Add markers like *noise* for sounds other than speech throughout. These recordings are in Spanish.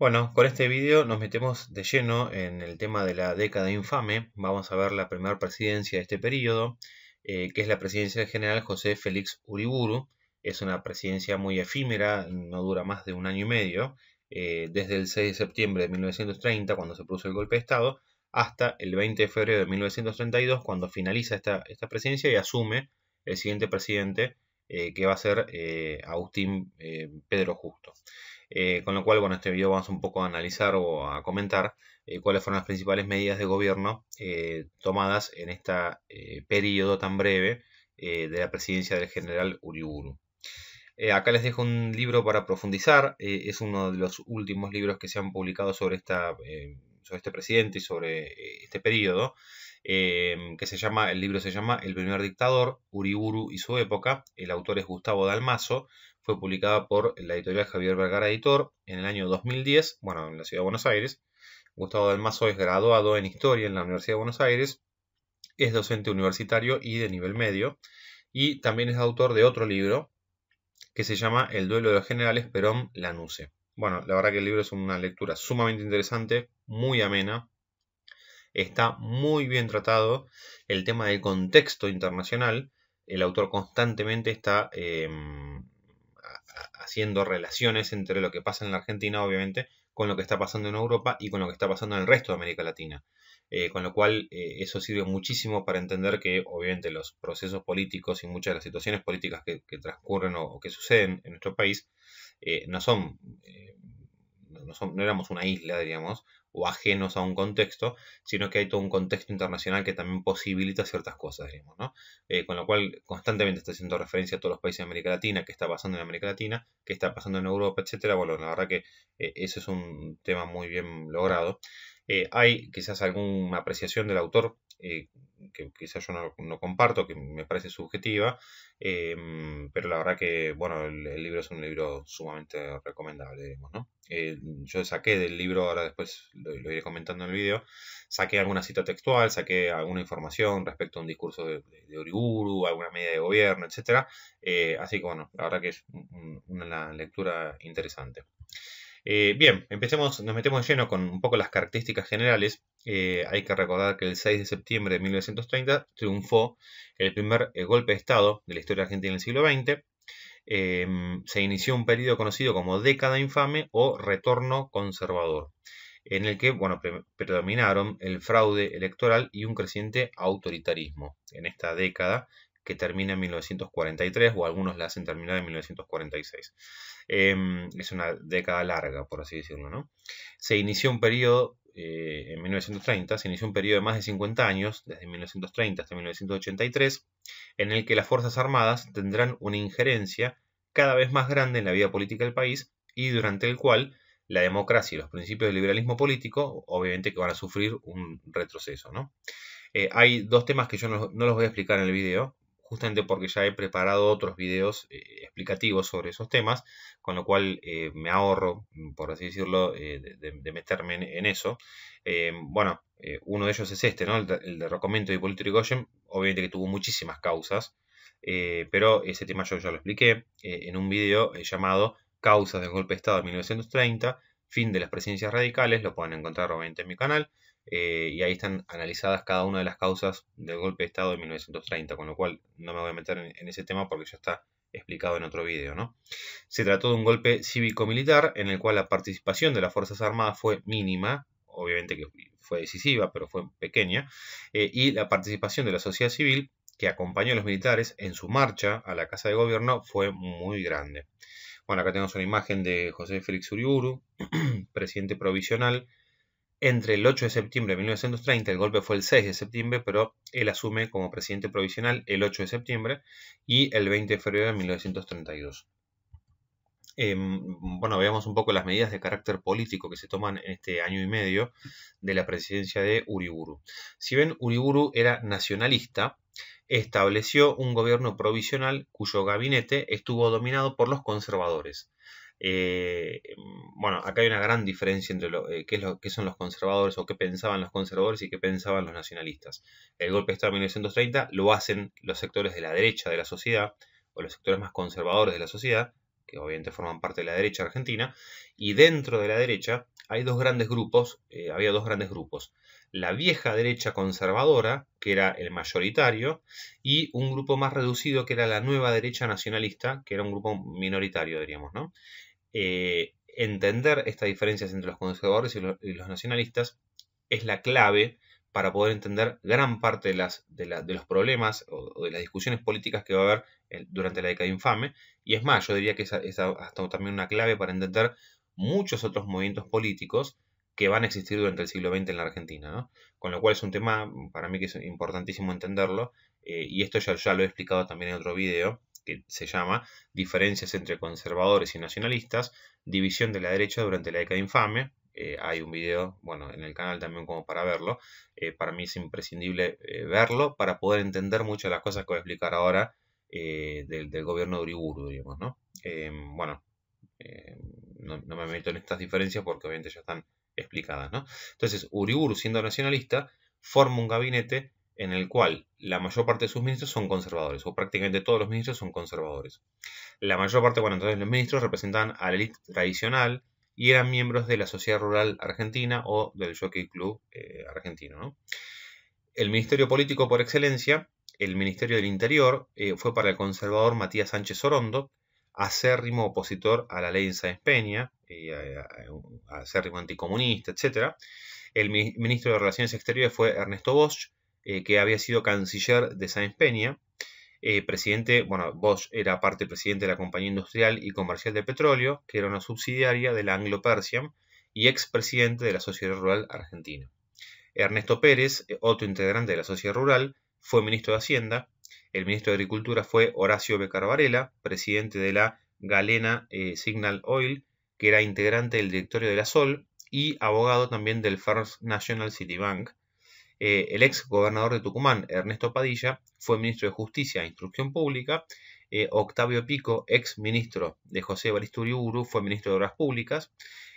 Bueno, con este vídeo nos metemos de lleno en el tema de la década infame. Vamos a ver la primera presidencia de este periodo, eh, que es la presidencia del general José Félix Uriburu. Es una presidencia muy efímera, no dura más de un año y medio, eh, desde el 6 de septiembre de 1930, cuando se produce el golpe de Estado, hasta el 20 de febrero de 1932, cuando finaliza esta, presidencia y asume el siguiente presidente, eh, que va a ser Agustín Pedro Justo. Eh, con lo cual, bueno, este video vamos un poco a analizar o a comentar eh, cuáles fueron las principales medidas de gobierno eh, tomadas en este periodo tan breve de la presidencia del general Uriburu. acá les dejo un libro para profundizar, es uno de los últimos libros que se han publicado sobre, sobre este presidente y sobre este periodo. que se llama, el libro se llama El primer dictador, Uriburu y su época, el autor es Gustavo Dalmazo, fue publicada por la editorial Javier Vergara Editor en el año 2010, bueno, en la ciudad de Buenos Aires. Gustavo del es graduado en Historia en la Universidad de Buenos Aires, es docente universitario y de nivel medio, y también es autor de otro libro que se llama El duelo de los generales Perón Lanusse. Bueno, la verdad que el libro es una lectura sumamente interesante, muy amena, está muy bien tratado el tema del contexto internacional, el autor constantemente está... Em, haciendo relaciones entre lo que pasa en la Argentina, obviamente, con lo que está pasando en Europa y con lo que está pasando en el resto de América Latina. Eh, con lo cual, eh, eso sirve muchísimo para entender que, obviamente, los procesos políticos y muchas de las situaciones políticas que, transcurren o, que suceden en nuestro país eh, no son no, son, no, éramos una isla, diríamos, o ajenos a un contexto, sino que hay todo un contexto internacional que también posibilita ciertas cosas, diríamos, ¿no? Eh, con lo cual constantemente está haciendo referencia a todos los países de América Latina, qué está pasando en América Latina, qué está pasando en Europa, etcétera. Bueno, la verdad que eh, eso ese es un tema muy bien logrado. Eh, hay quizás alguna apreciación del autor eh, que quizás yo no, comparto, que me parece subjetiva, em, pero la verdad que, bueno, el, libro es un libro sumamente recomendable, ¿no? Eh, yo saqué del libro, ahora después lo, iré comentando en el vídeo, saqué alguna cita textual, saqué alguna información respecto a un discurso de, de, alguna medida de gobierno, etc. Eh, así que, bueno, la verdad que es una lectura interesante. Eh, bien, empecemos, nos metemos lleno con un poco las características generales. Eh, hay que recordar que el 6 de septiembre de 1930 triunfó el primer eh, golpe de Estado de la historia argentina en el siglo XX. Em, se inició un periodo conocido como década infame o retorno conservador, en el que predominaron el fraude electoral y un creciente autoritarismo en esta década que termina en 1943 o algunos la hacen terminar en 1946. Em, es una década larga, por así decirlo, ¿no? Se inició un periodo, eh, en 1930, se inició un periodo de más de 50 años, desde 1930 hasta 1983, en el que las Fuerzas Armadas tendrán una injerencia cada vez más grande en la vida política del país y durante el cual la democracia y los principios del liberalismo político obviamente que van a sufrir un retroceso. Eh, hay dos temas que yo no, los voy a explicar en el video, justamente porque ya he preparado otros videos eh, explicativos sobre esos temas, con lo cual eh, me ahorro, mm, por así decirlo, eh, de, meterme en, eso. bueno, uno de ellos es este, ¿no? El, el de Recomiendo de Hipólito Yrigoyen, obviamente que tuvo muchísimas causas, pero ese tema yo ya lo expliqué en un video llamado Causas del Golpe de Estado de 1930, Fin de las Presidencias Radicales, lo pueden encontrar obviamente en mi canal. Eh, y ahí están analizadas cada una de las causas del golpe de Estado de 1930, con lo cual no me voy a meter en, ese tema porque ya está explicado en otro video. ¿no? Se trató de un golpe cívico-militar en el cual la participación de las Fuerzas Armadas fue mínima, obviamente que fue decisiva, pero fue pequeña, eh, y la participación de la sociedad civil que acompañó a los militares en su marcha a la Casa de Gobierno fue muy grande. Bueno, acá tenemos una imagen de José Félix Uriburu, *clears throat* presidente provisional entre el 8 de septiembre de 1930, el golpe fue el 6 de septiembre, pero él asume como presidente provisional el 8 de septiembre y el 20 de febrero de 1932. Em, bueno, veamos un poco las medidas de carácter político que se toman en este año y medio de la presidencia de Uriburu. Si bien Uriburu era nacionalista, estableció un gobierno provisional cuyo gabinete estuvo dominado por los conservadores. Eh, bueno, acá hay una gran diferencia entre lo, eh, qué, es lo, son los conservadores o qué pensaban los conservadores y qué pensaban los nacionalistas. El golpe de Estado de 1930 lo hacen los sectores de la derecha de la sociedad o los sectores más conservadores de la sociedad, que obviamente forman parte de la derecha argentina, y dentro de la derecha hay dos grandes grupos, eh, había dos grandes grupos. La vieja derecha conservadora, que era el mayoritario, y un grupo más reducido, que era la nueva derecha nacionalista, que era un grupo minoritario, diríamos, ¿no? Eh, entender estas diferencias entre los conservadores y los, nacionalistas es la clave para poder entender gran parte de, los problemas o, de las discusiones políticas que va a haber durante la década infame. Y es más, yo diría que es, hasta también una clave para entender muchos otros movimientos políticos que van a existir durante el siglo XX en la Argentina. Con lo cual es un tema para mí que es importantísimo entenderlo. Eh, y esto ya, ya lo he explicado también en otro video, que se llama Diferencias entre conservadores y nacionalistas, división de la derecha durante la década infame. Eh, hay un video, bueno, en el canal también como para verlo. Eh, para mí es imprescindible eh, verlo para poder entender muchas de las cosas que voy a explicar ahora del, gobierno de Uriburu, digamos, ¿no? Em, bueno, em, no, me meto en estas diferencias porque obviamente ya están explicadas, ¿no? Entonces, Uriburu, siendo nacionalista, forma un gabinete en el cual la mayor parte de sus ministros son conservadores, o prácticamente todos los ministros son conservadores. La mayor parte, bueno, entonces los ministros representan a la élite tradicional y eran miembros de la Sociedad Rural Argentina o del Jockey Club eh, argentino. El ministerio político por excelencia, el Ministerio del Interior, eh, fue para el conservador Matías Sánchez Orondo, acérrimo opositor a la ley de Sáenz Peña, eh, acérrimo anticomunista, etc. El ministro de Relaciones Exteriores fue Ernesto Bosch, eh, que había sido canciller de Sáenz Peña, eh, presidente, bueno, Bosch era parte presidente de la Compañía Industrial y Comercial de Petróleo, que era una subsidiaria de la Anglo-Persian, y expresidente de la Sociedad Rural Argentina. Ernesto Pérez, otro integrante de la Sociedad Rural, fue ministro de Hacienda. El ministro de Agricultura fue Horacio Becarvarela, presidente de la Galena eh, Signal Oil, que era integrante del directorio de la Sol y abogado también del First National City Bank, eh, el ex gobernador de Tucumán, Ernesto Padilla, fue ministro de Justicia e Instrucción Pública. Eh, Octavio Pico, ex ministro de José Baristuri Uru, fue ministro de Obras Públicas,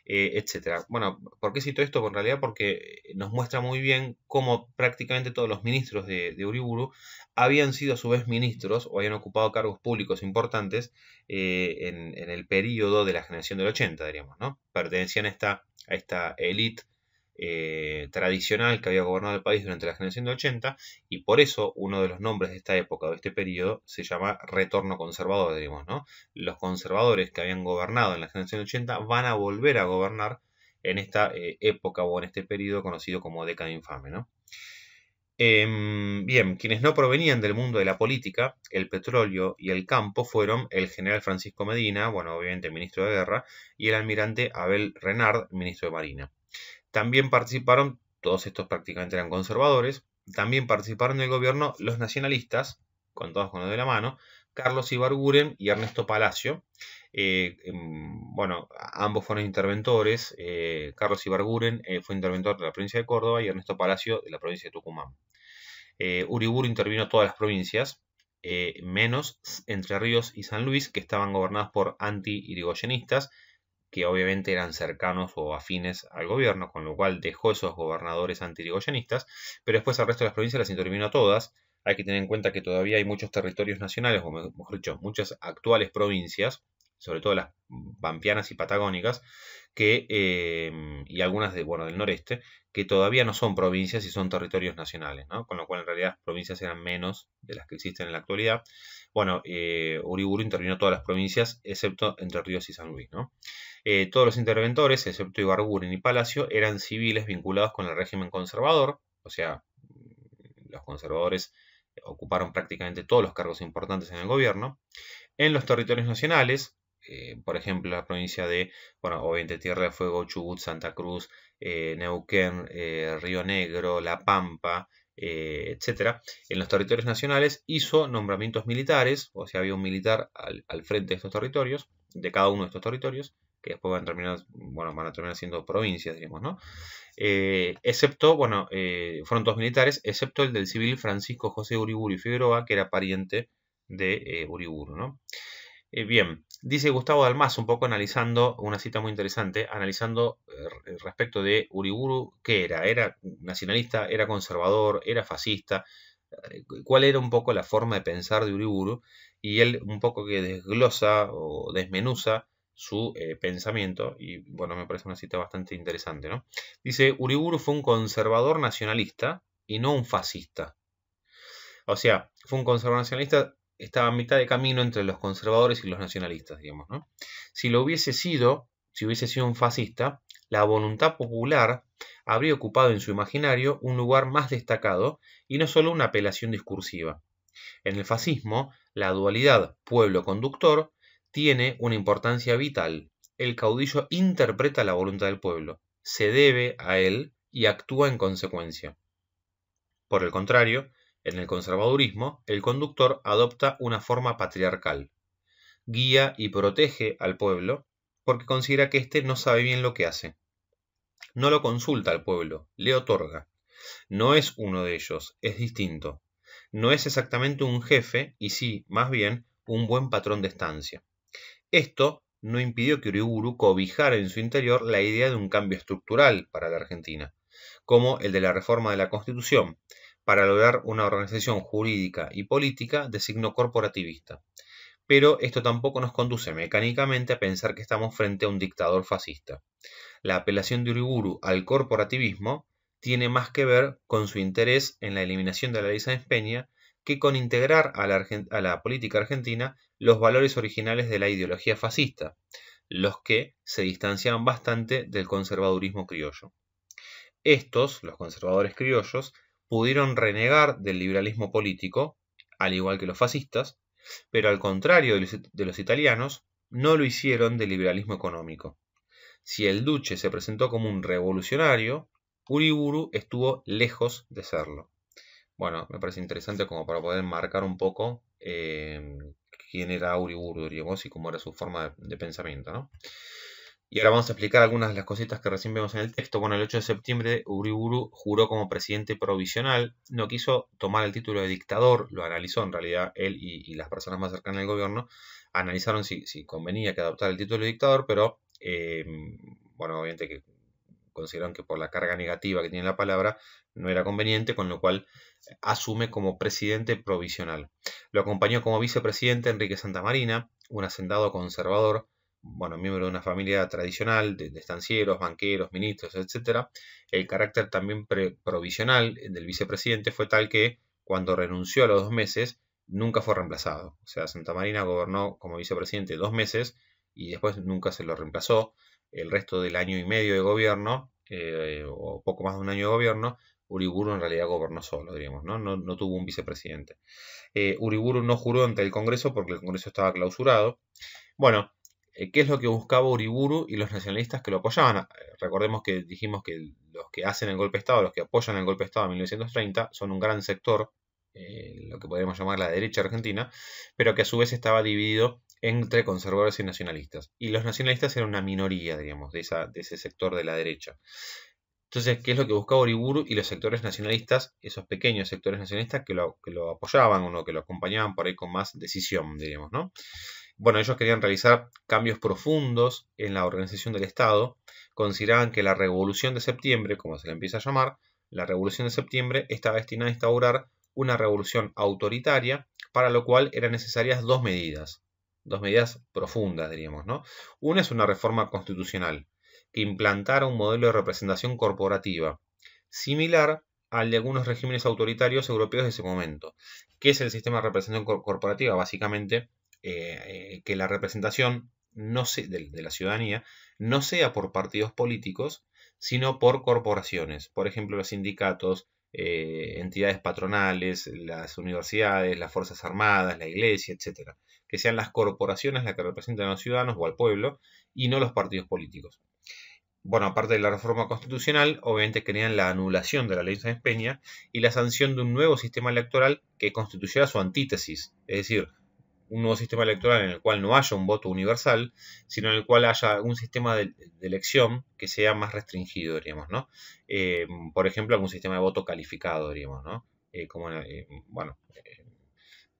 eh, etc. Bueno, ¿por qué cito esto? Pues en realidad porque nos muestra muy bien cómo prácticamente todos los ministros de, Uriburu habían sido a su vez ministros o habían ocupado cargos públicos importantes en, el periodo de la generación del 80, diríamos, ¿no? Pertenecían a esta, a esta eh, tradicional que había gobernado el país durante la generación de 80 y por eso uno de los nombres de esta época o de este periodo se llama retorno conservador, digamos, ¿no? Los conservadores que habían gobernado en la generación de 80 van a volver a gobernar en esta eh, época o en este periodo conocido como década infame, ¿no? Em, bien, quienes no provenían del mundo de la política, el petróleo y el campo fueron el general Francisco Medina, bueno, obviamente ministro de Guerra, y el almirante Abel Renard, ministro de Marina. También participaron, todos estos prácticamente eran conservadores, también participaron en el gobierno los nacionalistas, con con los de la mano, Carlos Ibarguren y Ernesto Palacio. Eh, em, bueno, ambos fueron interventores. Eh, Carlos Ibarguren eh, fue interventor de la provincia de Córdoba y Ernesto Palacio de la provincia de Tucumán. Uriburu intervino todas las provincias, menos Entre Ríos y San Luis, que estaban gobernadas por anti-irigoyenistas que obviamente eran cercanos o afines al gobierno, con lo cual dejó esos gobernadores antirigoyanistas, pero después al resto de las provincias las intervino todas. Hay que tener en cuenta que todavía hay muchos territorios nacionales, o mejor dicho, muchas actuales provincias, sobre todo las pampeanas y patagónicas, que, em, y algunas de, bueno, del noreste, que todavía no son provincias y son territorios nacionales, ¿no? con lo cual en realidad las provincias eran menos de las que existen en la actualidad. Bueno, eh, Uriburu intervino todas las provincias, excepto Entre Ríos y San Luis. ¿no? Eh, todos los interventores, excepto Ibarguren y Palacio, eran civiles vinculados con el régimen conservador, o sea, mm, los conservadores ocuparon prácticamente todos los cargos importantes en el gobierno. En los territorios nacionales, eh, por ejemplo, la provincia de, bueno, obviamente Tierra de Fuego, Chubut, Santa Cruz, eh, Neuquén, Río Negro, La Pampa, etc. En los territorios nacionales hizo nombramientos militares, o sea, había un militar al frente de estos territorios, de cada uno de estos territorios, que después van a terminar, bueno, siendo provincias, digamos, ¿no? Eh, excepto, bueno, eh, fueron dos militares, excepto el del civil Francisco José Uriburu y Figueroa, que era pariente de eh, Uriburu, ¿no? bien, dice Gustavo Dalmas, un poco analizando una cita muy interesante, analizando respecto de Uriburu, ¿qué era? ¿Era nacionalista? ¿Era conservador? ¿Era fascista? ¿Cuál era un poco la forma de pensar de Uriburu? Y él un poco que desglosa o desmenuza su eh, pensamiento, y bueno, me parece una cita bastante interesante, ¿no? Dice, Uriburu fue un conservador nacionalista y no un fascista. O sea, fue un conservador nacionalista, estaba a mitad de camino entre los conservadores y los nacionalistas, digamos, ¿no? Si lo hubiese sido, si hubiese sido un fascista, la voluntad popular habría ocupado en su imaginario un lugar más destacado y no solo una apelación discursiva. En el fascismo, la dualidad pueblo-conductor tiene una importancia vital. El caudillo interpreta la voluntad del pueblo, se debe a él y actúa en consecuencia. Por el contrario, en el conservadurismo, el conductor adopta una forma patriarcal. Guía y protege al pueblo porque considera que éste no sabe bien lo que hace. No lo consulta al pueblo, le otorga. No es uno de ellos, es distinto. No es exactamente un jefe y sí, más bien, un buen patrón de estancia. Esto no impidió que Uriburu cobijara en su interior la idea de un cambio estructural para la Argentina, como el de la reforma de la Constitución, para lograr una organización jurídica y política de signo corporativista. Pero esto tampoco nos conduce mecánicamente a pensar que estamos frente a un dictador fascista. La apelación de Uriburu al corporativismo tiene más que ver con su interés en la eliminación de la ley de Espeña que con integrar a la, política argentina los valores originales de la ideología fascista, los que se distanciaban bastante del conservadurismo criollo. Estos, los conservadores criollos, pudieron renegar del liberalismo político, al igual que los fascistas, pero al contrario de los, italianos, no lo hicieron del liberalismo económico. Si el duce se presentó como un revolucionario, Uriburu estuvo lejos de serlo. Bueno, me parece interesante como para poder marcar un poco eh, quién era Uriburu digamos, y cómo era su forma de, pensamiento, Y ahora vamos a explicar algunas de las cositas que recién vemos en el texto. Bueno, el 8 de septiembre Uriburu juró como presidente provisional, no quiso tomar el título de dictador, lo analizó en realidad él y, las personas más cercanas al gobierno, analizaron si, si, convenía que adoptara el título de dictador, pero eh, bueno, obviamente que consideran que por la carga negativa que tiene la palabra no era conveniente, con lo cual eh, asume como presidente provisional. Lo acompañó como vicepresidente Enrique Santa Marina, un hacendado conservador, bueno, miembro de una familia tradicional de, estancieros, banqueros, ministros, etc. El carácter también provisional del vicepresidente fue tal que cuando renunció a los dos meses, nunca fue reemplazado. O sea, Santa Marina gobernó como vicepresidente dos meses y después nunca se lo reemplazó el resto del año y medio de gobierno, eh, o poco más de un año de gobierno, Uriburu en realidad gobernó solo, diríamos, ¿no? No, tuvo un vicepresidente. Eh, Uriburu no juró ante el Congreso porque el Congreso estaba clausurado. Bueno, eh, ¿qué es lo que buscaba Uriburu y los nacionalistas que lo apoyaban? Recordemos que dijimos que los que hacen el golpe de Estado, los que apoyan el golpe de Estado en 1930, son un gran sector, lo que podríamos llamar la derecha argentina, pero que a su vez estaba dividido entre conservadores y nacionalistas. Y los nacionalistas eran una minoría, diríamos, de, esa, de ese sector de la derecha. Entonces, ¿qué es lo que buscaba Uriburu y los sectores nacionalistas, esos pequeños sectores nacionalistas que lo, apoyaban o que lo acompañaban por ahí con más decisión, diríamos, ¿no? Bueno, ellos querían realizar cambios profundos en la organización del Estado, consideraban que la revolución de septiembre, como se le empieza a llamar, la revolución de septiembre estaba destinada a instaurar una revolución autoritaria, para lo cual eran necesarias dos medidas dos medidas profundas, diríamos, ¿no? Una es una reforma constitucional que implantara un modelo de representación corporativa similar al de algunos regímenes autoritarios europeos de ese momento. que es el sistema de representación corporativa? Básicamente, eh, eh, que la representación no de, la ciudadanía no sea por partidos políticos, sino por corporaciones. Por ejemplo, los sindicatos, eh, entidades patronales, las universidades, las Fuerzas Armadas, la Iglesia, etcétera que sean las corporaciones las que representan a los ciudadanos o al pueblo y no los partidos políticos. Bueno, aparte de la reforma constitucional, obviamente querían la anulación de la ley de Espeña y la sanción de un nuevo sistema electoral que constituyera su antítesis, es decir, un nuevo sistema electoral en el cual no haya un voto universal, sino en el cual haya un sistema de, elección que sea más restringido, diríamos, ¿no? Eh, por ejemplo, algún sistema de voto calificado, diríamos, ¿no? Eh, como, eh, bueno,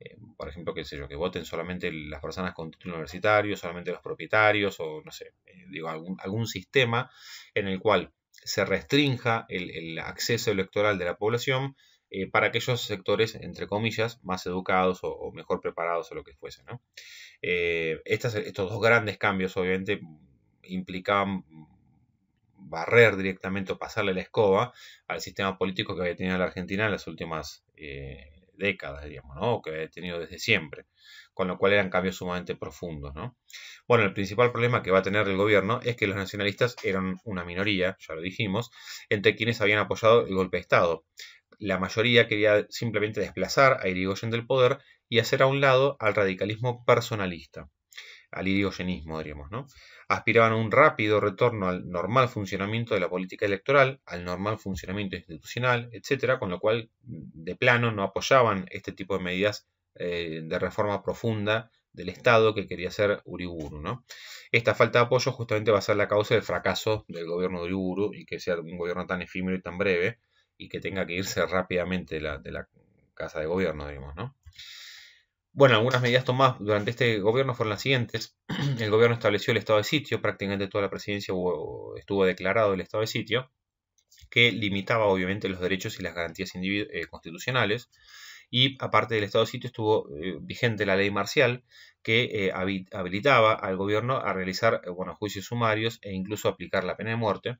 eh, por ejemplo, qué sé yo, que voten solamente las personas con título universitario, solamente los propietarios, o no sé, eh, digo, algún, sistema en el cual se restrinja el, acceso electoral de la población eh, para aquellos sectores, entre comillas, más educados o, mejor preparados o lo que fuese. ¿no? estos dos grandes cambios, obviamente, implicaban barrer directamente o pasarle la escoba al sistema político que había tenido la Argentina en las últimas décadas, diríamos, ¿no? O que ha tenido desde siempre, con lo cual eran cambios sumamente profundos, ¿no? Bueno, el principal problema que va a tener el gobierno es que los nacionalistas eran una minoría, ya lo dijimos, entre quienes habían apoyado el golpe de Estado. La mayoría quería simplemente desplazar a Irigoyen del poder y hacer a un lado al radicalismo personalista, al irigoyenismo, diríamos, ¿no? aspiraban a un rápido retorno al normal funcionamiento de la política electoral, al normal funcionamiento institucional, etcétera, con lo cual mm, de plano no apoyaban este tipo de medidas eh, de reforma profunda del Estado que quería hacer Uriburu. ¿no? Esta falta de apoyo justamente va a ser la causa del fracaso del gobierno de Uriburu y que sea un gobierno tan efímero y tan breve y que tenga que irse rápidamente de la, de la casa de gobierno, digamos, ¿no? Bueno, algunas medidas tomadas durante este gobierno fueron las siguientes. *clears throat* El gobierno estableció el estado de sitio, prácticamente toda la presidencia estuvo declarado el estado de sitio, que limitaba obviamente los derechos y las garantías eh, constitucionales. Y aparte del estado de sitio estuvo eh, vigente la ley marcial que eh, habilitaba al gobierno a realizar bueno, juicios sumarios e incluso aplicar la pena de muerte.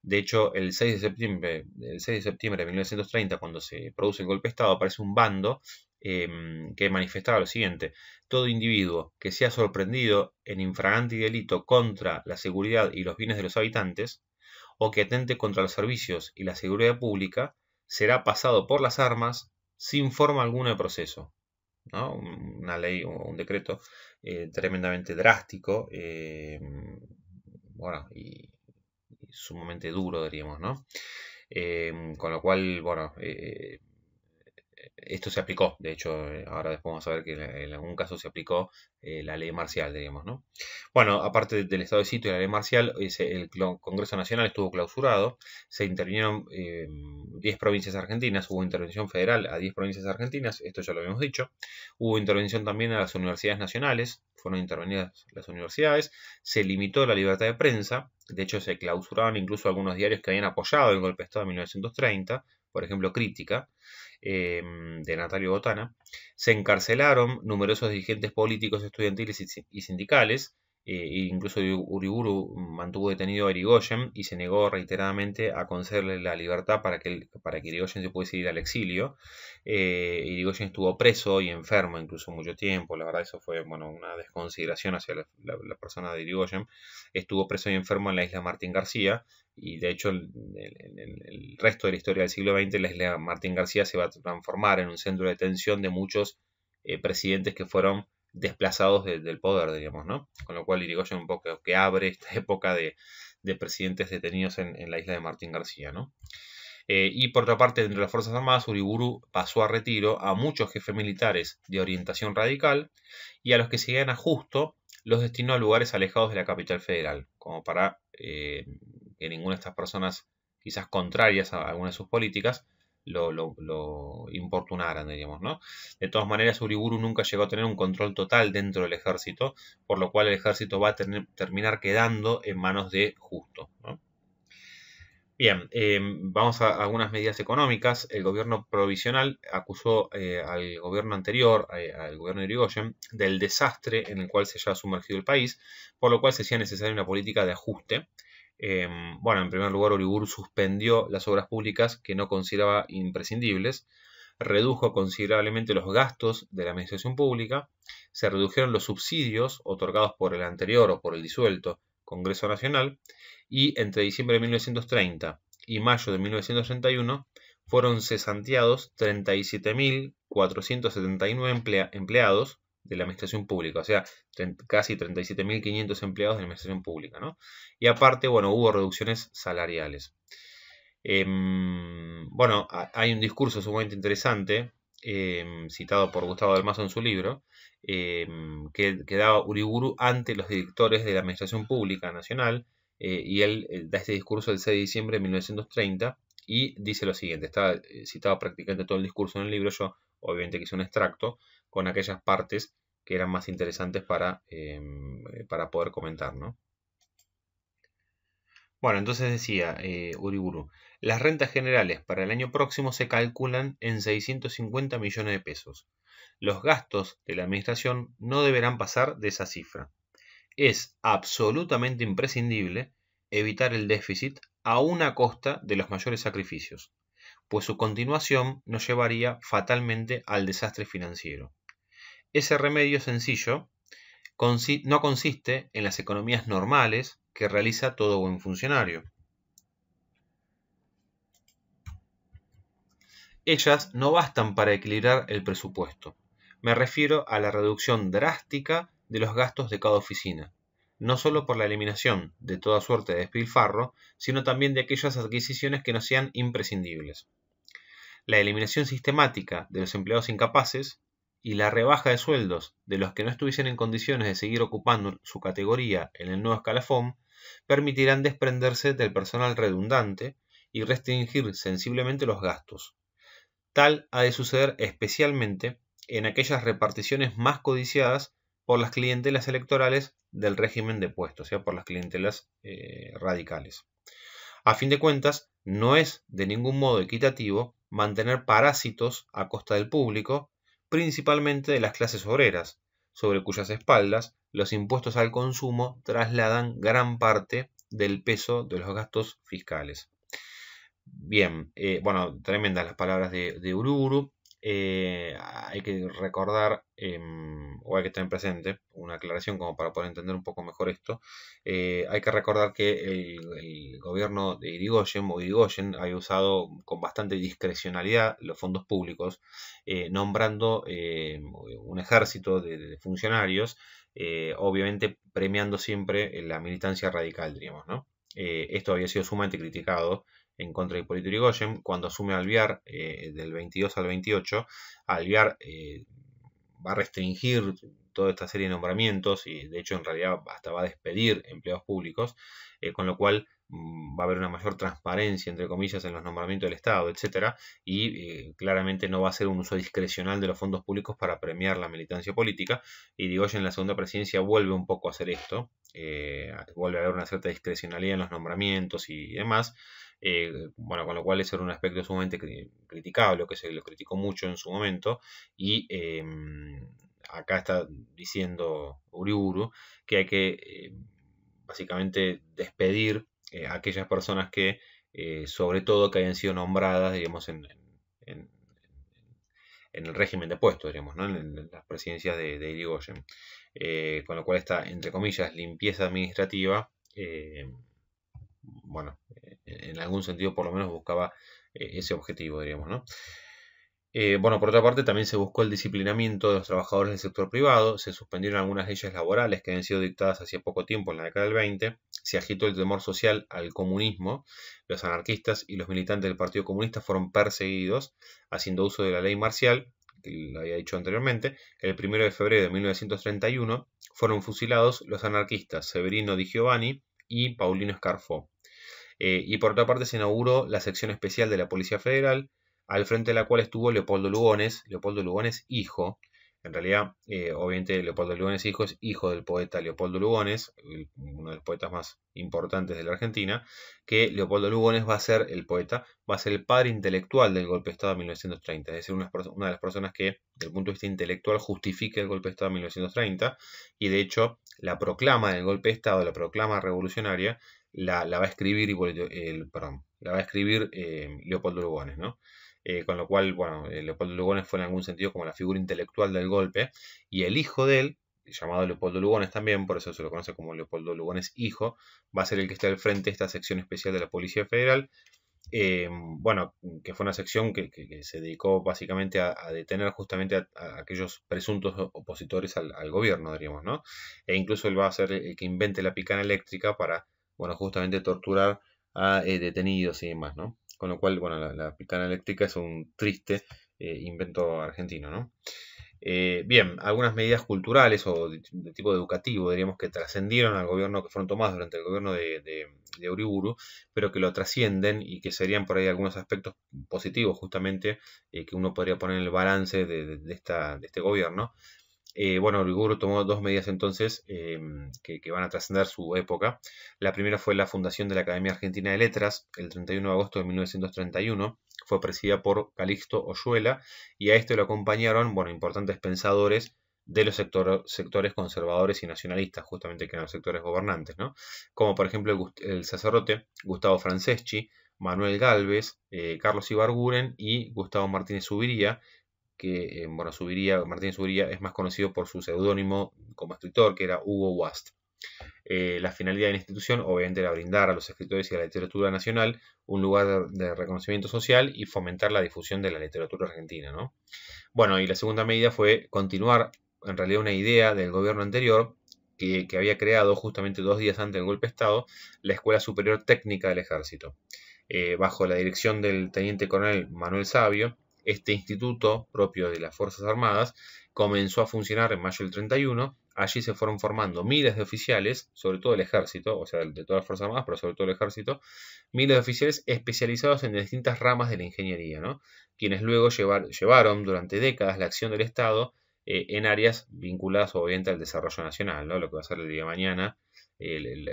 De hecho, el 6 de septiembre, el 6 de septiembre de 1930, cuando se produce el golpe de Estado, aparece un bando Em, que manifestaba lo siguiente, todo individuo que sea sorprendido en infragante y delito contra la seguridad y los bienes de los habitantes, o que atente contra los servicios y la seguridad pública, será pasado por las armas sin forma alguna de proceso. Una ley, un decreto eh, tremendamente drástico, em, bueno, y, sumamente duro, diríamos, ¿no? Em, con lo cual, bueno, eh, esto se aplicó, de hecho, eh, ahora después vamos a ver que en algún caso se aplicó eh, la ley marcial, diríamos, ¿no? Bueno, aparte del estado de sitio y la ley marcial, el Congreso Nacional estuvo clausurado, se intervinieron 10 eh, provincias argentinas, hubo intervención federal a 10 provincias argentinas, esto ya lo habíamos dicho, hubo intervención también a las universidades nacionales, fueron intervenidas las universidades, se limitó la libertad de prensa, de hecho se clausuraron incluso algunos diarios que habían apoyado el golpe de Estado de 1930, por ejemplo, Crítica, Em, de Natalio Botana, se encarcelaron numerosos dirigentes políticos, estudiantiles y sindicales, eh, incluso Uriburu mantuvo detenido a Irigoyen y se negó reiteradamente a concederle la libertad para que, para que Irigoyen se pudiese ir al exilio. Irigoyen eh, estuvo preso y enfermo incluso mucho tiempo, la verdad eso fue bueno, una desconsideración hacia la, persona de Irigoyen. Estuvo preso y enfermo en la isla Martín García y de hecho el, el, resto de la historia del siglo XX la isla Martín García se va a transformar en un centro de detención de muchos eh, presidentes que fueron desplazados del poder, digamos, ¿no? Con lo cual Irigoyen un poco que abre esta *laughs* época de, presidentes detenidos en, la isla de Martín García, ¿no? Eh, y por otra parte, dentro de las Fuerzas Armadas, Uriburu pasó a retiro a muchos jefes militares de orientación radical y a los que seguían a justo los destinó a lugares alejados de la capital federal, como para eh, que ninguna de estas personas, quizás contrarias a alguna de sus políticas, lo, importunaran, diríamos, ¿no? De todas maneras, Uriburu nunca llegó a tener un control total dentro del ejército, por lo cual el ejército va a terminar quedando en manos de Justo, Bien, eh, vamos a algunas medidas económicas. El gobierno provisional acusó eh, al gobierno anterior, eh, al gobierno de Irigoyen, del desastre en el cual se haya sumergido el país, por lo cual se hacía necesaria una política de ajuste Em, bueno, en primer lugar, Uribur suspendió las obras públicas que no consideraba imprescindibles, redujo considerablemente los gastos de la administración pública, se redujeron los subsidios otorgados por el anterior o por el disuelto Congreso Nacional, y entre diciembre de 1930 y mayo de 1931 fueron cesanteados 37.479 empleados, de la administración pública, o sea, casi 37.500 empleados de la administración pública, ¿no? Y aparte, bueno, hubo reducciones salariales. Em, bueno, hay un discurso sumamente interesante, em, citado por Gustavo del en su libro, em, que, que, daba Uriburu ante los directores de la Administración Pública Nacional, eh, y él eh, da este discurso el 6 de diciembre de 1930, y dice lo siguiente, está eh, citado prácticamente todo el discurso en el libro, yo obviamente que hice un extracto, con aquellas partes que eran más interesantes para, em, eh, poder comentar, Bueno, entonces decía eh, Uriburu, las rentas generales para el año próximo se calculan en 650 millones de pesos. Los gastos de la administración no deberán pasar de esa cifra. Es absolutamente imprescindible evitar el déficit a una costa de los mayores sacrificios, pues su continuación nos llevaría fatalmente al desastre financiero. Ese remedio sencillo no consiste en las economías normales que realiza todo buen funcionario. Ellas no bastan para equilibrar el presupuesto. Me refiero a la reducción drástica de los gastos de cada oficina, no solo por la eliminación de toda suerte de despilfarro, sino también de aquellas adquisiciones que no sean imprescindibles. La eliminación sistemática de los empleados incapaces y la rebaja de sueldos de los que no estuviesen en condiciones de seguir ocupando su categoría en el nuevo escalafón permitirán desprenderse del personal redundante y restringir sensiblemente los gastos. Tal ha de suceder especialmente en aquellas reparticiones más codiciadas por las clientelas electorales del régimen de puestos, o sea, por las clientelas eh, radicales. A fin de cuentas, no es de ningún modo equitativo mantener parásitos a costa del público principalmente de las clases obreras, sobre cuyas espaldas los impuestos al consumo trasladan gran parte del peso de los gastos fiscales. Bien, eh, bueno, tremendas las palabras de, de eh, hay que recordar em, o hay que tener presente una aclaración como para poder entender un poco mejor esto. Eh, hay que recordar que el, gobierno de Irigoyen o Irigoyen había usado con bastante discrecionalidad los fondos públicos, eh, nombrando em, un ejército de, de funcionarios, obviamente premiando siempre la militancia radical, diríamos, ¿no? esto había sido sumamente criticado en contra de Hipólito Yrigoyen. Cuando asume Alviar eh, del 22 al 28, Alviar eh, va a restringir toda esta serie de nombramientos y de hecho en realidad hasta va a despedir empleados públicos, eh, con lo cual mm, va a haber una mayor transparencia, entre comillas, en los nombramientos del Estado, etcétera, y eh, claramente no va a ser un uso discrecional de los fondos públicos para premiar la militancia política, y digo, en la segunda presidencia vuelve un poco a hacer esto, vuelve a haber una cierta discrecionalidad en los nombramientos y demás, eh, bueno, con lo cual ese era un aspecto sumamente criticable, que se lo criticó mucho en su momento, y em, acá está diciendo Uriburu que hay que eh, básicamente despedir eh, a aquellas personas que, sobre todo, que hayan sido nombradas, digamos, en, el régimen de puestos, digamos, en, las presidencias de, de Irigoyen. con lo cual está, entre comillas, limpieza administrativa bueno, eh, en algún sentido por lo menos buscaba eh, ese objetivo, diríamos, ¿no? Eh, bueno, por otra parte, también se buscó el disciplinamiento de los trabajadores del sector privado, se suspendieron algunas leyes laborales que habían sido dictadas hacía poco tiempo, en la década del 20, se agitó el temor social al comunismo, los anarquistas y los militantes del Partido Comunista fueron perseguidos, haciendo uso de la ley marcial, que lo había dicho anteriormente, el 1 de febrero de 1931 fueron fusilados los anarquistas Severino Di Giovanni y Paulino Scarfo. Eh, y por otra parte se inauguró la sección especial de la Policía Federal, al frente de la cual estuvo Leopoldo Lugones, Leopoldo Lugones hijo, en realidad, eh, obviamente Leopoldo Lugones hijo es hijo del poeta Leopoldo Lugones, uno de los poetas más importantes de la Argentina, que Leopoldo Lugones va a ser el poeta, va a ser el padre intelectual del golpe de Estado de 1930, es decir, una, una de las personas que, desde el punto de vista intelectual, justifica el golpe de Estado de 1930, y de hecho, la proclama del golpe de Estado, la proclama revolucionaria, la, la va a escribir, el, perdón, la va a escribir eh, Leopoldo Lugones, ¿no? Eh, con lo cual, bueno, eh, Leopoldo Lugones fue en algún sentido como la figura intelectual del golpe, y el hijo de él, llamado Leopoldo Lugones también, por eso se lo conoce como Leopoldo Lugones hijo, va a ser el que esté al frente de esta sección especial de la Policía Federal, bueno, que fue una sección que, se dedicó básicamente a, detener justamente a, aquellos presuntos opositores al, al, gobierno, diríamos, ¿no? E incluso él va a ser el que invente la picana eléctrica para bueno, justamente torturar a eh, detenidos y demás, ¿no? Con lo cual, bueno, la, picana eléctrica es un triste eh, invento argentino, ¿no? Eh, bien, algunas medidas culturales o de, tipo educativo, diríamos, que trascendieron al gobierno que fueron tomadas durante el gobierno de, de, Uriburu, pero que lo trascienden y que serían por ahí algunos aspectos positivos, justamente, que uno podría poner en el balance de, esta, de este gobierno, eh, bueno, Uigur tomó dos medidas entonces em, que, van a trascender su época. La primera fue la fundación de la Academia Argentina de Letras, el 31 de agosto de 1931. Fue presidida por Calixto Oyuela y a esto lo acompañaron, bueno, importantes pensadores de los sectores conservadores y nacionalistas, justamente que eran los sectores gobernantes, ¿no? Como por ejemplo el, sacerdote Gustavo Franceschi, Manuel Galvez, eh, Carlos Ibarguren y Gustavo Martínez Subiría, que eh, bueno, subiría, Martín Subiría es más conocido por su seudónimo como escritor, que era Hugo Wast. Eh, la finalidad de la institución obviamente era brindar a los escritores y a la literatura nacional un lugar de reconocimiento social y fomentar la difusión de la literatura argentina. Bueno, y la segunda medida fue continuar en realidad una idea del gobierno anterior que, había creado justamente dos días antes del golpe de Estado la Escuela Superior Técnica del Ejército, eh, bajo la dirección del teniente coronel Manuel Sabio, este instituto, propio de las Fuerzas Armadas, comenzó a funcionar en mayo del 31. Allí se fueron formando miles de oficiales, sobre todo el ejército, o sea, de todas las Fuerzas Armadas, pero sobre todo el ejército, miles de oficiales especializados en distintas ramas de la ingeniería, ¿no? quienes luego llevaron durante décadas la acción del Estado eh, en áreas vinculadas obviamente al desarrollo nacional, ¿no? lo que va a ser el día de mañana,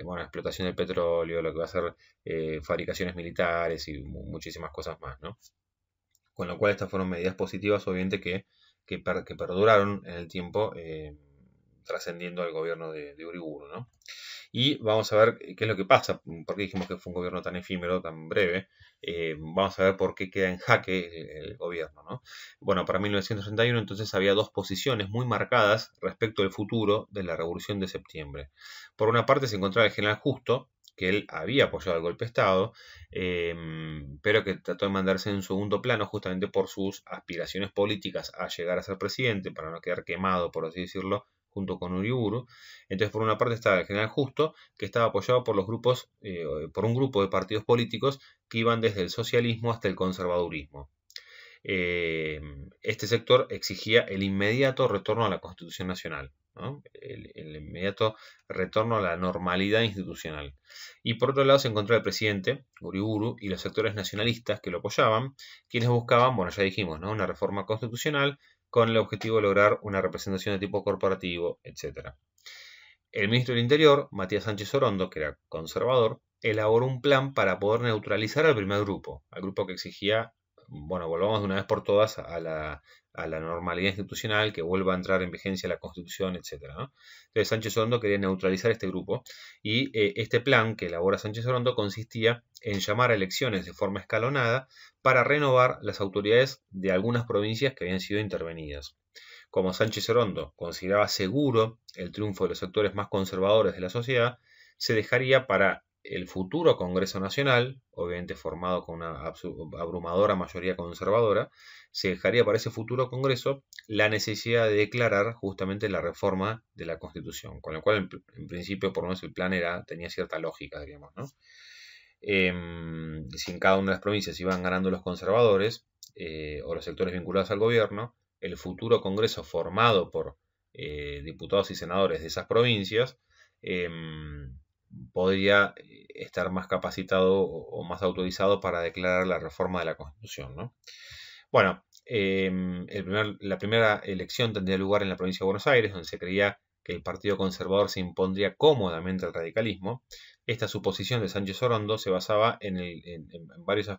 bueno, la explotación del petróleo, lo que va a ser eh, fabricaciones militares y muchísimas cosas más, ¿no? Con lo cual estas fueron medidas positivas, obviamente, que, que, perduraron en el tiempo, eh, trascendiendo al gobierno de, de ¿no? Y vamos a ver qué es lo que pasa, por qué dijimos que fue un gobierno tan efímero, tan breve. Eh, vamos a ver por qué queda en jaque el, gobierno. ¿no? Bueno, para 1961 entonces había dos posiciones muy marcadas respecto al futuro de la Revolución de Septiembre. Por una parte se encontraba el general Justo, que él había apoyado el golpe de Estado, em, pero que trató de mandarse en segundo plano justamente por sus aspiraciones políticas a llegar a ser presidente, para no quedar quemado, por así decirlo, junto con Uriburu. Entonces, por una parte estaba el general Justo, que estaba apoyado por los grupos, eh, por un grupo de partidos políticos que iban desde el socialismo hasta el conservadurismo. Em, este sector exigía el inmediato retorno a la Constitución Nacional. El, inmediato retorno a la normalidad institucional. Y por otro lado se encontró el presidente, Uriburu, y los sectores nacionalistas que lo apoyaban, quienes buscaban, bueno, ya dijimos, una reforma constitucional con el objetivo de lograr una representación de tipo corporativo, etc. El ministro del Interior, Matías Sánchez Orondo, que era conservador, elaboró un plan para poder neutralizar al primer grupo, al grupo que exigía, bueno, volvamos de una vez por todas a la a la normalidad institucional, que vuelva a entrar en vigencia la Constitución, etc. Entonces Sánchez Orondo quería neutralizar este grupo y eh, este plan que elabora Sánchez Orondo consistía en llamar a elecciones de forma escalonada para renovar las autoridades de algunas provincias que habían sido intervenidas. Como Sánchez Orondo consideraba seguro el triunfo de los sectores más conservadores de la sociedad, se dejaría para el futuro Congreso Nacional, obviamente formado con una abrumadora mayoría conservadora, se dejaría para ese futuro Congreso la necesidad de declarar justamente la reforma de la Constitución, con lo cual en, principio por lo menos el plan era, tenía cierta lógica, digamos, ¿no? Em, si en cada una de las provincias iban ganando los conservadores eh, o los sectores vinculados al gobierno, el futuro Congreso formado por eh, diputados y senadores de esas provincias em, podría eh, estar más capacitado o más autorizado para declarar la reforma de la Constitución. ¿no? Bueno, em, la primera elección tendría lugar en la provincia de Buenos Aires, donde se creía que el Partido Conservador se impondría cómodamente al radicalismo. Esta suposición de Sánchez Orondo se basaba en, varios,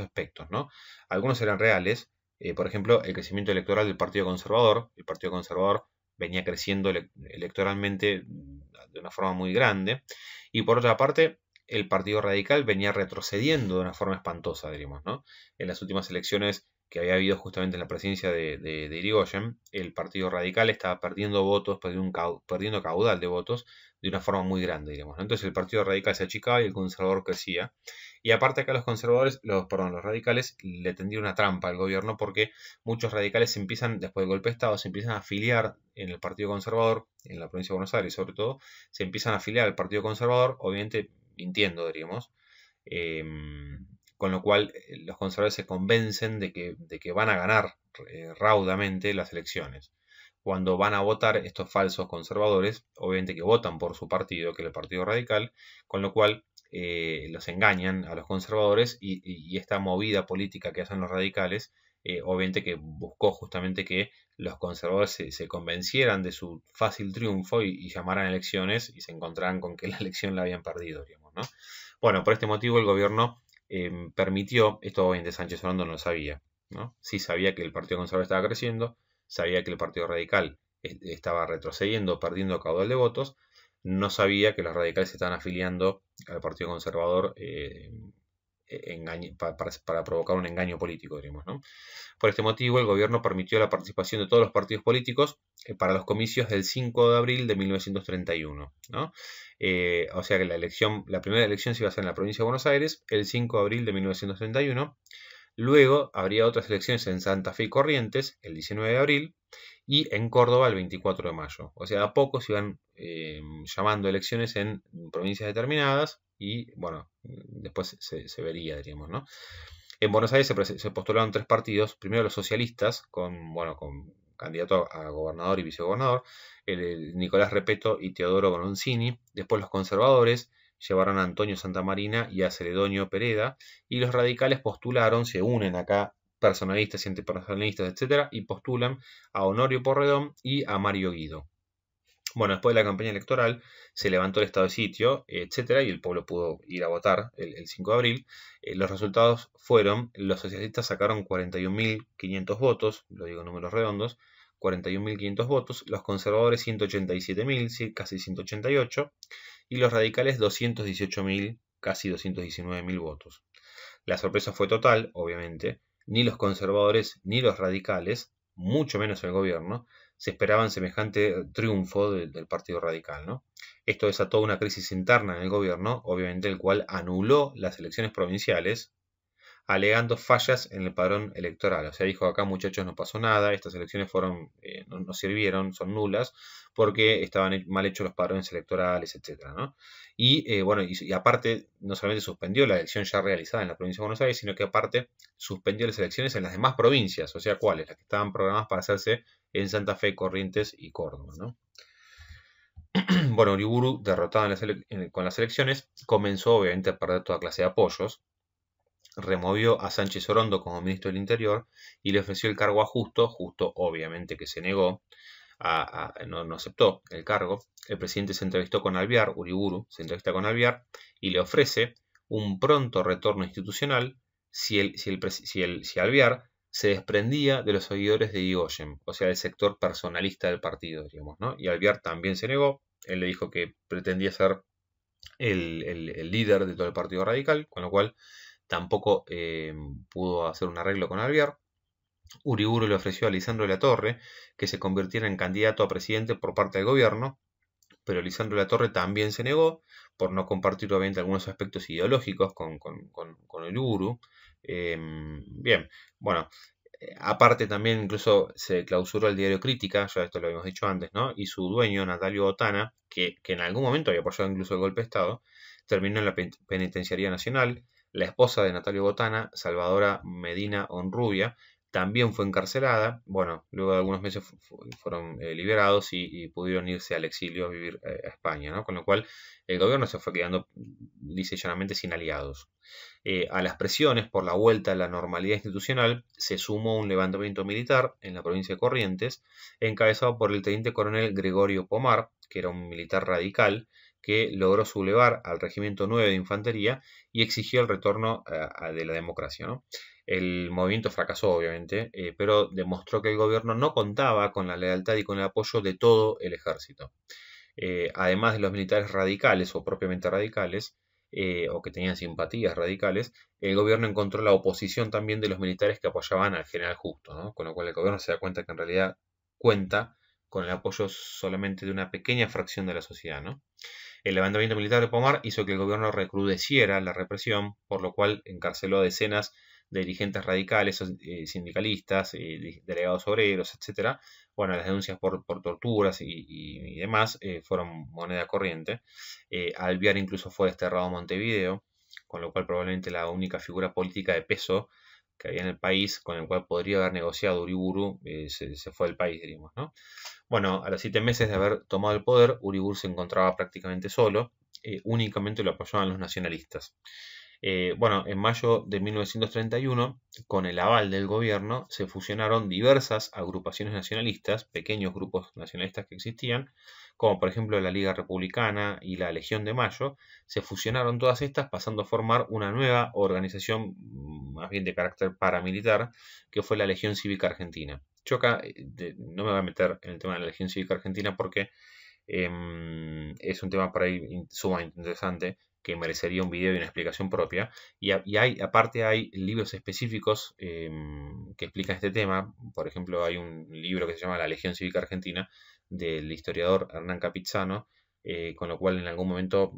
aspectos. ¿no? Algunos eran reales, eh, por ejemplo, el crecimiento electoral del Partido Conservador. El Partido Conservador venía creciendo electoralmente de una forma muy grande. Y por otra parte, el Partido Radical venía retrocediendo de una forma espantosa, diríamos, ¿no? En las últimas elecciones que había habido justamente en la presidencia de, Irigoyen, el Partido Radical estaba perdiendo votos, perdiendo, pues, perdiendo caudal de votos de una forma muy grande, digamos. Entonces el Partido Radical se achicaba y el conservador crecía. Y aparte acá los conservadores, los, perdón, los radicales le tendieron una trampa al gobierno porque muchos radicales se empiezan, después del golpe de Estado, se empiezan a afiliar en el Partido Conservador, en la provincia de Buenos Aires sobre todo, se empiezan a afiliar al Partido Conservador, obviamente mintiendo, diríamos. Eh, em, con lo cual eh, los conservadores se convencen de que, de que van a ganar eh, raudamente las elecciones. Cuando van a votar estos falsos conservadores, obviamente que votan por su partido, que es el Partido Radical, con lo cual eh, los engañan a los conservadores y, esta movida política que hacen los radicales, obviamente que buscó justamente que los conservadores se, convencieran de su fácil triunfo y, y, llamaran elecciones y se encontraran con que la *laughs* elección la habían perdido, digamos, Bueno, por este motivo el gobierno Em, permitió, esto obviamente Sánchez Orlando no lo sabía, ¿no? Sí sabía que el Partido Conservador estaba creciendo, sabía que el Partido Radical estaba retrocediendo, perdiendo caudal de votos, no sabía que los radicales se estaban afiliando al Partido Conservador eh, e, para, provocar un engaño político, diríamos. ¿no? Por este motivo, el gobierno permitió la participación de todos los partidos políticos eh, para los comicios del 5 de abril de 1931. ¿no? Eh, o sea que la elección, la primera elección se iba a hacer en la provincia de Buenos Aires el 5 de abril de 1931. Luego habría otras elecciones en Santa Fe y Corrientes el 19 de abril y en Córdoba el 24 de mayo. O sea, a poco se iban eh, llamando elecciones en provincias determinadas y bueno, después se, vería, diríamos, ¿no? En Buenos Aires se, postularon tres partidos, primero los socialistas, con, bueno, con candidato a, gobernador y vicegobernador, el, Nicolás Repeto y Teodoro Bronzini. Después los conservadores llevaron a Antonio Santamarina y a Celedonio Pereda, y los radicales postularon, se unen acá personalistas y antipersonalistas, etc., y postulan a Honorio Porredón y a Mario Guido. Bueno, después de la campaña electoral se levantó el estado de sitio, etcétera, y el pueblo pudo ir a votar el, 5 de abril. Eh, los resultados fueron: los socialistas sacaron 41.500 votos, lo digo en números redondos, 41.500 votos, los conservadores 187.000, casi 188, y los radicales 218.000, casi 219.000 votos. La sorpresa fue total, obviamente, ni los conservadores ni los radicales, mucho menos el gobierno, se esperaban semejante triunfo del, del Partido Radical. ¿no? Esto desató una crisis interna en el gobierno, obviamente el cual anuló las elecciones provinciales alegando fallas en el padrón electoral. O sea, dijo acá muchachos no pasó nada, estas elecciones fueron, eh, no, sirvieron, son nulas, porque estaban mal hechos los padrones electorales, etc. Y eh, bueno, y, aparte no solamente suspendió la elección ya realizada en la provincia de Buenos Aires, sino que aparte suspendió las elecciones en las demás provincias, o sea, cuáles, las que estaban programadas para hacerse en Santa Fe, Corrientes y Córdoba. ¿no? *clears throat* bueno, Uriburu, derrotado con las elecciones, comenzó obviamente a perder toda clase de apoyos, removió a Sánchez Orondo como ministro del Interior y le ofreció el cargo a Justo, Justo obviamente que se negó, no, aceptó el cargo. El presidente se entrevistó con Alviar, Uriburu se entrevista con Alviar y le ofrece un pronto retorno institucional si, si, Alviar se desprendía de los seguidores de Igoyen, o sea, del sector personalista del partido, diríamos, ¿no? Y Alviar también se negó, él le dijo que pretendía ser el, el líder de todo el Partido Radical, con lo cual Tampoco eh, pudo hacer un arreglo con alvier Uriburu le ofreció a Lisandro de la Torre que se convirtiera en candidato a presidente por parte del gobierno, pero Lisandro de la Torre también se negó por no compartir obviamente algunos aspectos ideológicos con, con, con, Uriburu. Em, bien, bueno, aparte también incluso se clausuró el diario Crítica, ya esto lo habíamos dicho antes, ¿no? Y su dueño, Natalio Otana, que, que en algún momento había apoyado incluso el golpe de Estado, terminó en la penitenciaría nacional, la esposa de Natalio Botana, Salvadora Medina Honrubia, también fue encarcelada. Bueno, luego de algunos meses fueron eh, liberados y, pudieron irse al exilio a vivir eh, a España, ¿no? Con lo cual el gobierno se fue quedando, dice llanamente, sin aliados. Eh, a las presiones por la vuelta a la normalidad institucional se sumó un levantamiento militar en la provincia de Corrientes, encabezado por el teniente coronel Gregorio Pomar, que era un militar radical, que logró sublevar al Regimiento 9 de Infantería y exigió el retorno eh, de la democracia. El movimiento fracasó, obviamente, eh, pero demostró que el gobierno no contaba con la lealtad y con el apoyo de todo el ejército. Eh, además de los militares radicales o propiamente radicales, o que tenían simpatías radicales, el gobierno encontró la oposición también de los militares que apoyaban al general Justo, con lo cual el gobierno se da cuenta que en realidad cuenta con el apoyo solamente de una pequeña fracción de la sociedad. El levantamiento militar de Pomar hizo que el gobierno recrudeciera la represión, por lo cual encarceló a decenas de dirigentes radicales, eh, sindicalistas, eh, delegados obreros, etc. Bueno, las denuncias por, torturas y, demás eh, fueron moneda corriente. Alviar incluso fue desterrado a Montevideo, con lo cual probablemente la única figura política de peso que había en el país con el cual podría haber negociado Uriburu, eh, se, fue del país, diríamos, ¿no? Bueno, a los siete meses de haber tomado el poder, Uriburu se encontraba prácticamente solo, eh, únicamente lo apoyaban los nacionalistas. Eh, bueno, en mayo de 1931, con el aval del gobierno, se fusionaron diversas agrupaciones nacionalistas, pequeños grupos nacionalistas que existían, como por ejemplo la Liga Republicana y la Legión de Mayo, se fusionaron todas estas pasando a formar una nueva organización mm, más bien de carácter paramilitar, que fue la Legión Cívica Argentina. Yo acá eh, no me voy a meter en el tema de la Legión Cívica Argentina porque em, es un tema para ahí suma interesante que merecería un video y una explicación propia. Y, hay, aparte hay libros específicos em, que explican este tema. Por ejemplo, hay un libro que se llama La Legión Cívica Argentina, del historiador Hernán Capizano, eh, con lo cual en algún momento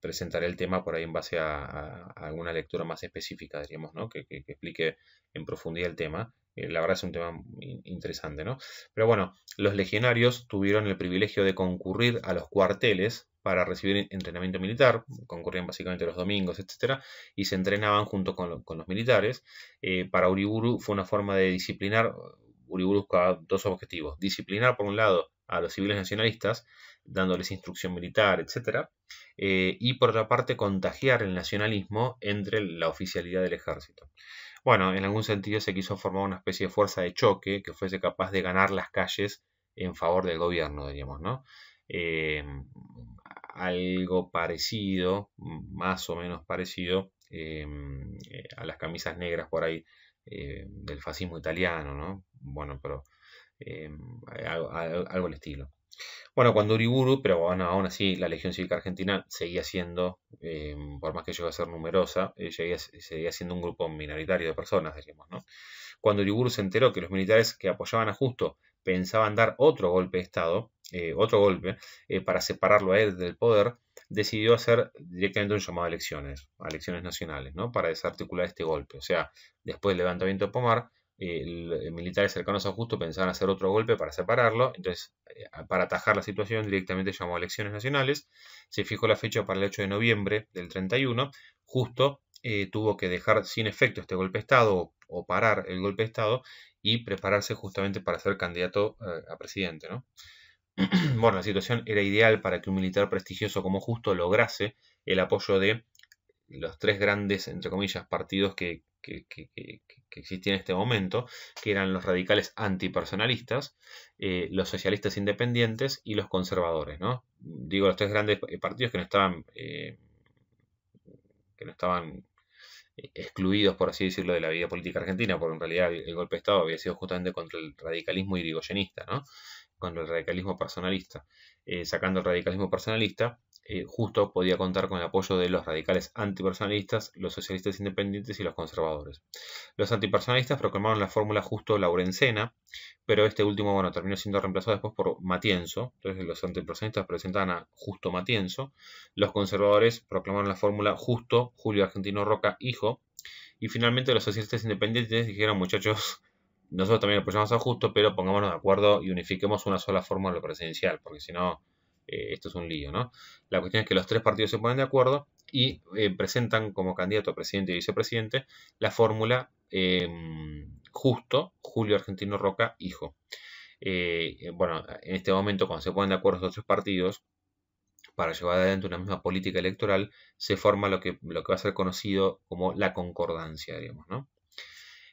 presentaré el tema por ahí en base a, alguna lectura más específica, diríamos, ¿no? que, explique en profundidad el tema. Eh, la verdad es un tema interesante, ¿no? Pero bueno, los legionarios tuvieron el privilegio de concurrir a los cuarteles para recibir entrenamiento militar, concurrían básicamente los domingos, etc., y se entrenaban junto con, los militares. Eh, para Uriburu fue una forma de disciplinar, Uriburu buscaba dos objetivos, disciplinar por un lado a los civiles nacionalistas, dándoles instrucción militar, etc. Eh, y por otra parte, contagiar el nacionalismo entre la oficialidad del ejército. Bueno, en algún sentido se quiso formar una especie de fuerza de choque que fuese capaz de ganar las calles en favor del gobierno, diríamos, ¿no? Eh, algo parecido, más o menos parecido, eh, a las camisas negras por ahí del fascismo italiano, ¿no? Bueno, pero eh, algo, al estilo. Bueno, cuando Uriburu, pero aún así la Legión Cívica Argentina seguía siendo, eh, por más que llegó a ser numerosa, eh, seguía, siendo un grupo minoritario de personas, diríamos, Cuando Uriburu se enteró que los militares que apoyaban a Justo pensaban dar otro golpe de Estado, otro golpe, para separarlo a él del poder, decidió hacer directamente un llamado a elecciones, a elecciones nacionales, ¿no? Para desarticular este golpe. O sea, después del levantamiento de Pomar, eh, el eh, militares cercanos a Justo pensaban hacer otro golpe para separarlo, entonces eh, para atajar la situación directamente llamó a elecciones nacionales, se fijó la fecha para el 8 de noviembre del 31, Justo tuvo que dejar sin efecto este golpe de Estado o, parar el golpe de Estado y prepararse justamente para ser candidato a presidente. ¿no? *clears throat* bueno, la situación era ideal para que un militar prestigioso como Justo lograse el apoyo de los tres grandes, entre comillas, partidos que que, existía en este momento, que eran los radicales antipersonalistas, eh, los socialistas independientes y los conservadores, ¿no? Digo, los tres grandes eh, partidos que no estaban, eh, que no estaban excluidos, por así decirlo, de la vida política argentina, porque en realidad el, golpe de Estado había sido justamente contra el radicalismo irigoyenista, ¿no? contra el radicalismo personalista. sacando el radicalismo personalista, eh, justo podía contar con el apoyo de los radicales antipersonalistas, los socialistas independientes y los conservadores. Los antipersonalistas proclamaron la fórmula justo laurencena, pero este último terminó siendo reemplazado después por Matienzo, entonces los antipersonalistas presentaban a justo Matienzo, los conservadores proclamaron la fórmula justo Julio Argentino Roca hijo, y finalmente los socialistas independientes dijeron muchachos, nosotros también apoyamos a justo, pero pongámonos de acuerdo y unifiquemos una sola fórmula presidencial, porque si no eh, esto es un lío, ¿no? La cuestión es que los tres partidos se ponen de acuerdo y eh, presentan como candidato a presidente y vicepresidente la fórmula eh, justo Julio Argentino Roca, hijo. bueno, en este momento, cuando se ponen de acuerdo los tres partidos, para llevar adelante una misma política electoral, se forma lo que, lo que va a ser conocido como la concordancia, digamos, ¿no?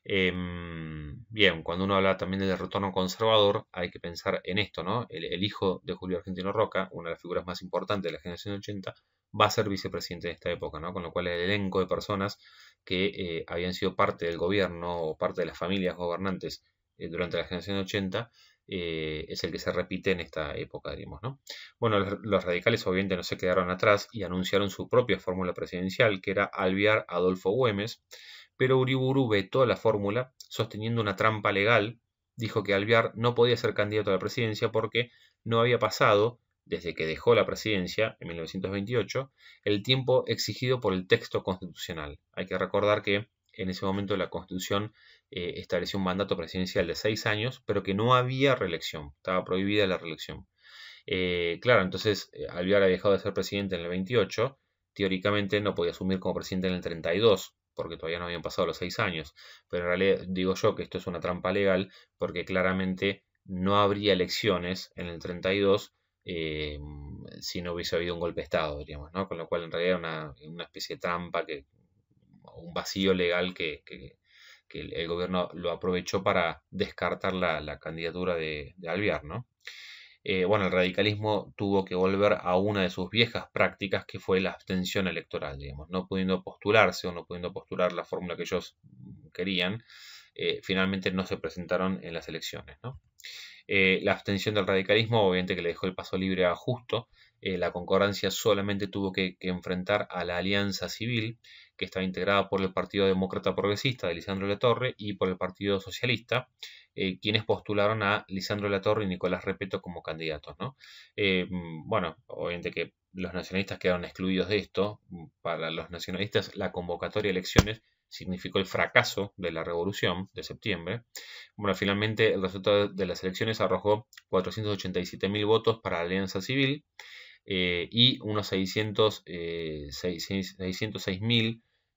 Em, bien, cuando uno habla también del retorno conservador, hay que pensar en esto, ¿no? El, hijo de Julio Argentino Roca, una de las figuras más importantes de la generación 80, va a ser vicepresidente de esta época, ¿no? Con lo cual el elenco de personas que eh, habían sido parte del gobierno o parte de las familias gobernantes eh, durante la generación 80 eh, es el que se repite en esta época, digamos, ¿no? Bueno, los, radicales obviamente no se quedaron atrás y anunciaron su propia fórmula presidencial, que era Alviar Adolfo Güemes, pero Uriburu toda la fórmula, sosteniendo una trampa legal. Dijo que Alviar no podía ser candidato a la presidencia porque no había pasado, desde que dejó la presidencia en 1928, el tiempo exigido por el texto constitucional. Hay que recordar que en ese momento la Constitución eh, estableció un mandato presidencial de seis años, pero que no había reelección, estaba prohibida la reelección. Eh, claro, entonces eh, Alviar había dejado de ser presidente en el 28, teóricamente no podía asumir como presidente en el 32, porque todavía no habían pasado los seis años. Pero en realidad digo yo que esto es una trampa legal porque claramente no habría elecciones en el 32 eh, si no hubiese habido un golpe de Estado, diríamos, ¿no? Con lo cual en realidad una, una especie de trampa, que, un vacío legal que, el, gobierno lo aprovechó para descartar la, candidatura de, de ¿no? Eh, bueno, el radicalismo tuvo que volver a una de sus viejas prácticas que fue la abstención electoral, digamos, no pudiendo postularse o no pudiendo postular la fórmula que ellos querían, eh, finalmente no se presentaron en las elecciones. Eh, la abstención del radicalismo, obviamente que le dejó el paso libre a Justo, la concordancia solamente tuvo que, que enfrentar a la alianza civil, que estaba integrada por el Partido Demócrata Progresista de Lisandro Latorre y por el Partido Socialista, eh, quienes postularon a Lisandro Latorre y Nicolás Repeto como candidatos. Eh, bueno, obviamente que los nacionalistas quedaron excluidos de esto. Para los nacionalistas, la convocatoria a elecciones significó el fracaso de la revolución de septiembre. Bueno, finalmente el resultado de las elecciones arrojó 487.000 votos para la Alianza Civil eh, y unos 606.000 606,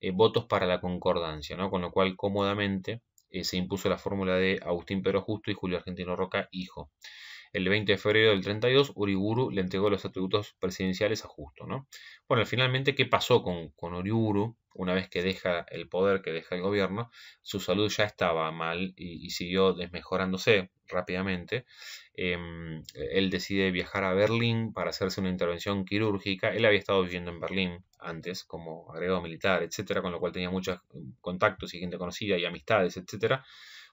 eh, votos para la concordancia, ¿no? con lo cual cómodamente eh, se impuso la fórmula de Agustín Pedro Justo y Julio Argentino Roca, hijo el 20 de febrero del 32, Uriburu le entregó los atributos presidenciales a Justo. ¿no? Bueno, finalmente, ¿qué pasó con, con Uriburu? Una vez que deja el poder, que deja el gobierno, su salud ya estaba mal y, siguió desmejorándose rápidamente. Em, él decide viajar a Berlín para hacerse una intervención quirúrgica. Él había estado viviendo en Berlín antes como agregado militar, etcétera, con lo cual tenía muchos contactos y gente conocida y amistades, etcétera.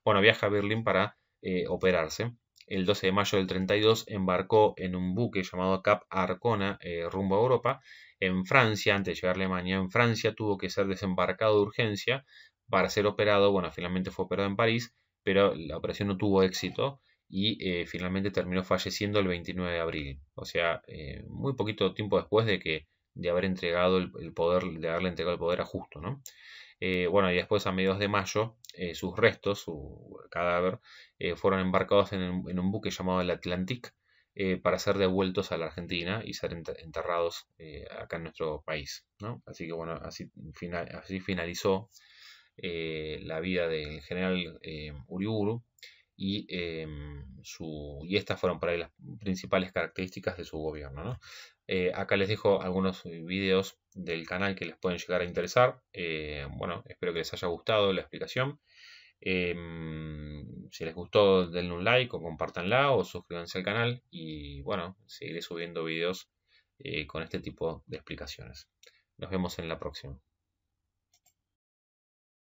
Bueno, viaja a Berlín para eh, operarse el 12 de mayo del 32 embarcó en un buque llamado Cap Arcona eh, rumbo a Europa. En Francia, antes de llegar a Alemania, en Francia tuvo que ser desembarcado de urgencia para ser operado. Bueno, finalmente fue operado en París, pero la operación no tuvo éxito y eh, finalmente terminó falleciendo el 29 de abril. O sea, eh, muy poquito tiempo después de que de haber entregado poder, de haberle entregado el poder a Justo, ¿no? Eh, bueno, y después a mediados de mayo, eh, sus restos, su cadáver, eh, fueron embarcados en un, buque llamado el Atlantic para ser devueltos a la Argentina y ser enterrados acá en nuestro país. ¿no? Así que bueno, así, final, así finalizó la vida del general Uriburu y, su, y estas fueron para las principales características de su gobierno. ¿no? Eh, acá les dejo algunos eh, videos del canal que les pueden llegar a interesar. Eh, bueno, espero que les haya gustado la explicación. Em, si les gustó, denle un like o compartanla o suscríbanse al canal. Y bueno, seguiré subiendo videos con este tipo de explicaciones. Nos vemos en la próxima.